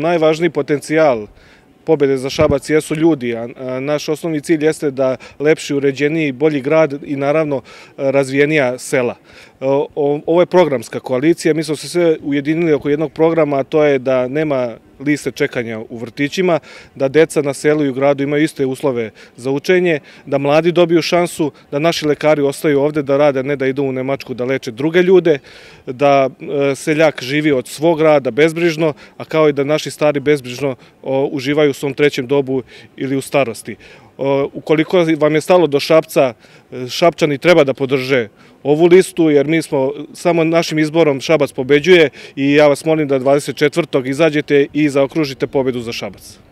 Najvažniji potencijal pobede za Šabac jesu ljudi, a naš osnovni cilj jeste da lepši, uređeniji, bolji grad i naravno razvijenija sela. Ovo je programska koalicija, mi smo se sve ujedinili oko jednog programa, a to je da nema liste čekanja u vrtićima, da deca na selu i u gradu imaju iste uslove za učenje, da mladi dobiju šansu, da naši lekari ostaju ovde da rade, ne da idu u Nemačku da leče druge ljude, da e, seljak živi od svog rada bezbrižno, a kao i da naši stari bezbrižno uživaju u svom trećem dobu ili u starosti. Ukoliko vam je stalo do Šapca, e, Šapčani treba da podrže ovu listu, jer mi smo samo našim izborom Šabac pobeđuje i ja vas molim da 24. izađete i zaokružite pobedu za Šabac.